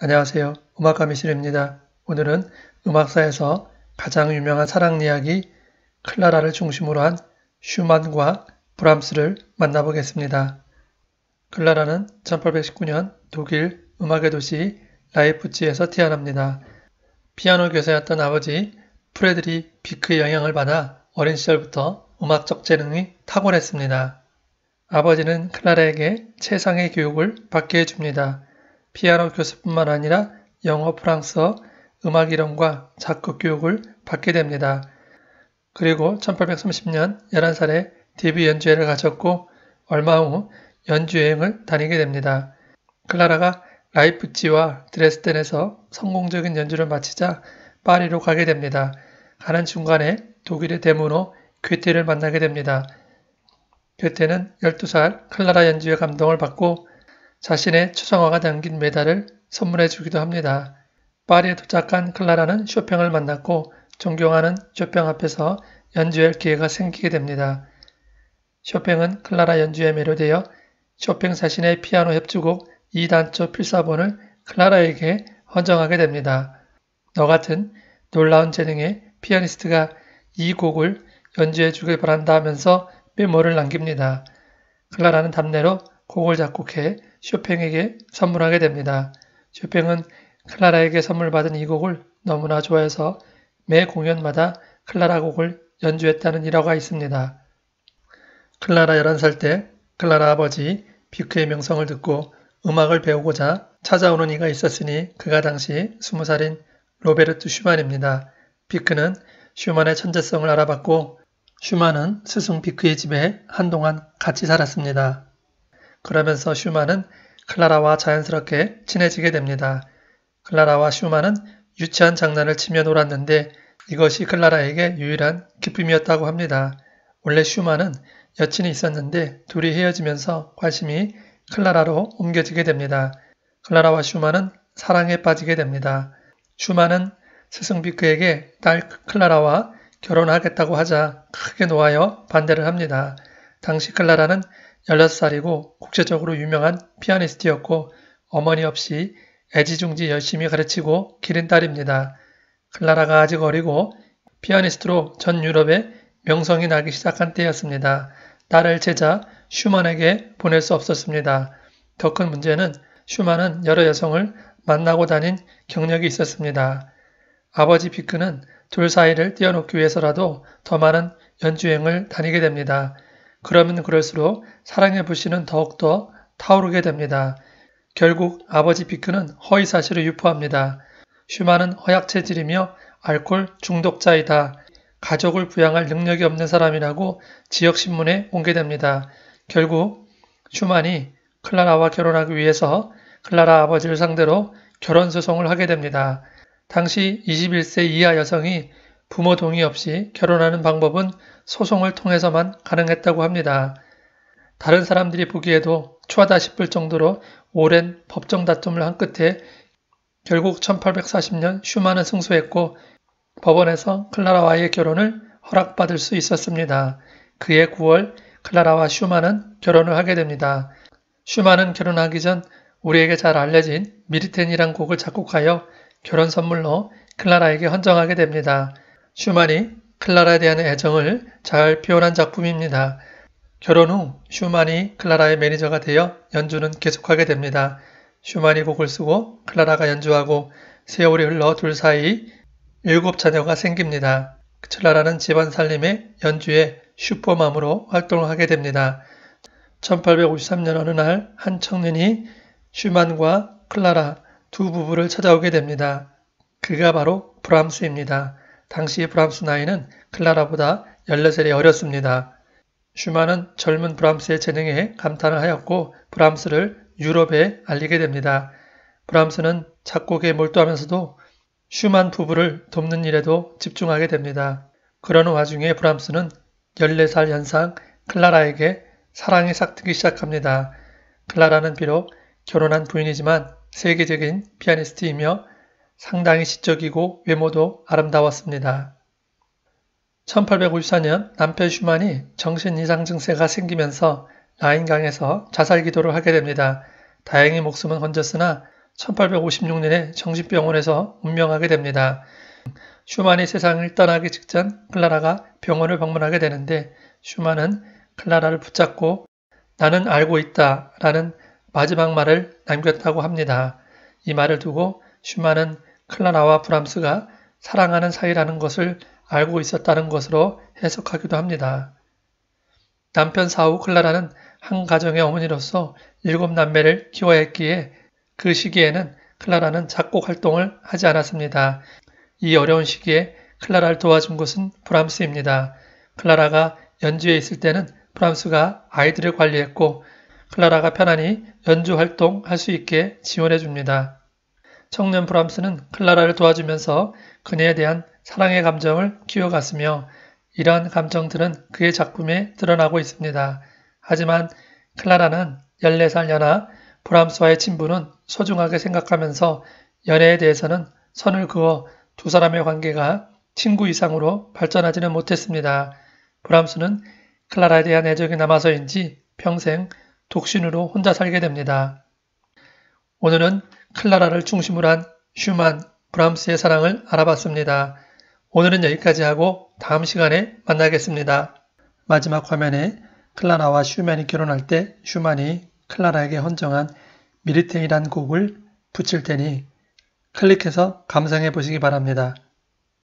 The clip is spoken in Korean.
안녕하세요. 음악가 미실입니다. 오늘은 음악사에서 가장 유명한 사랑 이야기 클라라를 중심으로 한 슈만과 브람스를 만나보겠습니다. 클라라는 1819년 독일 음악의 도시 라이프치에서 태어납니다. 피아노 교사였던 아버지 프레드리 비크의 영향을 받아 어린 시절부터 음악적 재능이 탁월했습니다. 아버지는 클라라에게 최상의 교육을 받게 해줍니다. 피아노 교습뿐만 아니라 영어, 프랑스어, 음악 이론과 작곡 교육을 받게 됩니다. 그리고 1830년 11살에 데뷔 연주회를 가졌고 얼마 후 연주여행을 다니게 됩니다. 클라라가 라이프치와 드레스덴에서 성공적인 연주를 마치자 파리로 가게 됩니다. 가는 중간에 독일의 대문호 괴테를 만나게 됩니다. 괴테는 12살 클라라 연주의 감동을 받고 자신의 추상화가 담긴 메달을 선물해 주기도 합니다. 파리에 도착한 클라라는 쇼팽을 만났고 존경하는 쇼팽 앞에서 연주할 기회가 생기게 됩니다. 쇼팽은 클라라 연주에 매료되어 쇼팽 자신의 피아노 협주곡 2단초 필사본을 클라라에게 헌정하게 됩니다. 너 같은 놀라운 재능의 피아니스트가 이 곡을 연주해 주길 바란다 하면서 메모를 남깁니다. 클라라는 답례로 곡을 작곡해 쇼팽에게 선물하게 됩니다. 쇼팽은 클라라에게 선물받은 이 곡을 너무나 좋아해서 매 공연마다 클라라 곡을 연주했다는 일화가 있습니다. 클라라 11살 때 클라라 아버지 비크의 명성을 듣고 음악을 배우고자 찾아오는 이가 있었으니 그가 당시 20살인 로베르트 슈만입니다. 비크는 슈만의 천재성을 알아봤고 슈만은 스승 비크의 집에 한동안 같이 살았습니다. 그러면서 슈만은 클라라와 자연스럽게 친해지게 됩니다. 클라라와 슈만은 유치한 장난을 치며 놀았는데 이것이 클라라에게 유일한 기쁨이었다고 합니다. 원래 슈만은 여친이 있었는데 둘이 헤어지면서 관심이 클라라로 옮겨지게 됩니다. 클라라와 슈만은 사랑에 빠지게 됩니다. 슈만은 스승비크에게 딸 클라라와 결혼하겠다고 하자 크게 놓아여 반대를 합니다. 당시 클라라는 16살이고 국제적으로 유명한 피아니스트였고 어머니 없이 애지중지 열심히 가르치고 기른 딸입니다. 클라라가 아직 어리고 피아니스트로 전 유럽에 명성이 나기 시작한 때였습니다. 딸을 제자 슈만에게 보낼 수 없었습니다. 더 큰 문제는 슈만은 여러 여성을 만나고 다닌 경력이 있었습니다. 아버지 비크는 둘 사이를 띄어놓기 위해서라도 더 많은 연주행을 다니게 됩니다. 그러면 그럴수록 사랑의 불씨는 더욱더 타오르게 됩니다. 결국 아버지 비크는 허위 사실을 유포합니다. 슈만은 허약 체질이며 알코올 중독자이다. 가족을 부양할 능력이 없는 사람이라고 지역 신문에 공개됩니다. 결국 슈만이 클라라와 결혼하기 위해서 클라라 아버지를 상대로 결혼 소송을 하게 됩니다. 당시 21세 이하 여성이 부모 동의 없이 결혼하는 방법은 소송을 통해서만 가능했다고 합니다. 다른 사람들이 보기에도 추하다 싶을 정도로 오랜 법정 다툼을 한 끝에 결국 1840년 슈만은 승소했고 법원에서 클라라와의 결혼을 허락받을 수 있었습니다. 그해 9월 클라라와 슈만은 결혼을 하게 됩니다. 슈만은 결혼하기 전 우리에게 잘 알려진 미리텐이란 곡을 작곡하여 결혼 선물로 클라라에게 헌정하게 됩니다. 슈만이 클라라에 대한 애정을 잘 표현한 작품입니다. 결혼 후 슈만이 클라라의 매니저가 되어 연주는 계속하게 됩니다. 슈만이 곡을 쓰고 클라라가 연주하고 세월이 흘러 둘 사이 일곱 자녀가 생깁니다. 클라라는 집안 살림에 연주에 슈퍼맘으로 활동을 하게 됩니다. 1853년 어느 날 한 청년이 슈만과 클라라 두 부부를 찾아오게 됩니다. 그가 바로 브람스입니다. 당시 브람스 나이는 클라라보다 14살이 어렸습니다. 슈만은 젊은 브람스의 재능에 감탄을 하였고 브람스를 유럽에 알리게 됩니다. 브람스는 작곡에 몰두하면서도 슈만 부부를 돕는 일에도 집중하게 됩니다. 그러는 와중에 브람스는 14살 연상 클라라에게 사랑이 싹트기 시작합니다. 클라라는 비록 결혼한 부인이지만 세계적인 피아니스트이며 상당히 시적이고 외모도 아름다웠습니다. 1854년 남편 슈만이 정신 이상 증세가 생기면서 라인강에서 자살 기도를 하게 됩니다. 다행히 목숨은 건졌으나 1856년에 정신병원에서 운명하게 됩니다. 슈만이 세상을 떠나기 직전 클라라가 병원을 방문하게 되는데 슈만은 클라라를 붙잡고 나는 알고 있다 라는 마지막 말을 남겼다고 합니다. 이 말을 두고 슈만은 클라라와 브람스가 사랑하는 사이라는 것을 알고 있었다는 것으로 해석하기도 합니다. 남편 사후 클라라는 한 가정의 어머니로서 일곱 남매를 키워야 했기에 그 시기에는 클라라는 작곡 활동을 하지 않았습니다. 이 어려운 시기에 클라라를 도와준 것은 브람스입니다. 클라라가 연주에 있을 때는 브람스가 아이들을 관리했고 클라라가 편안히 연주 활동할 수 있게 지원해 줍니다. 청년 브람스는 클라라를 도와주면서 그녀에 대한 사랑의 감정을 키워갔으며 이러한 감정들은 그의 작품에 드러나고 있습니다. 하지만 클라라는 14살 연하 브람스와의 친분은 소중하게 생각하면서 연애에 대해서는 선을 그어 두 사람의 관계가 친구 이상으로 발전하지는 못했습니다. 브람스는 클라라에 대한 애정이 남아서인지 평생 독신으로 혼자 살게 됩니다. 오늘은 클라라를 중심으로 한 슈만, 브람스의 사랑을 알아봤습니다. 오늘은 여기까지 하고 다음 시간에 만나겠습니다. 마지막 화면에 클라라와 슈만이 결혼할 때 슈만이 클라라에게 헌정한 미리탱이란 곡을 붙일 테니 클릭해서 감상해 보시기 바랍니다.